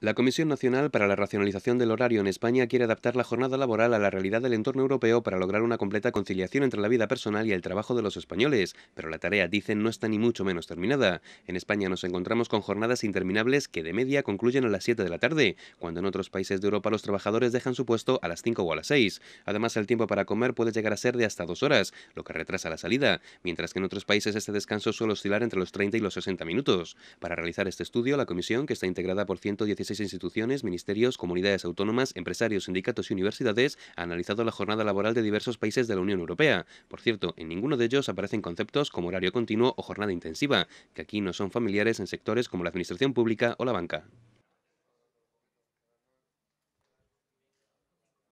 La Comisión Nacional para la Racionalización del Horario en España quiere adaptar la jornada laboral a la realidad del entorno europeo para lograr una completa conciliación entre la vida personal y el trabajo de los españoles, pero la tarea, dicen, no está ni mucho menos terminada. En España nos encontramos con jornadas interminables que de media concluyen a las 7 de la tarde, cuando en otros países de Europa los trabajadores dejan su puesto a las 5 o a las 6. Además, el tiempo para comer puede llegar a ser de hasta dos horas, lo que retrasa la salida, mientras que en otros países este descanso suele oscilar entre los 30 y los 60 minutos. Para realizar este estudio, la comisión, que está integrada por 116 instituciones, ministerios, comunidades autónomas, empresarios, sindicatos y universidades ha analizado la jornada laboral de diversos países de la Unión Europea. Por cierto, en ninguno de ellos aparecen conceptos como horario continuo o jornada intensiva, que aquí no son familiares en sectores como la administración pública o la banca.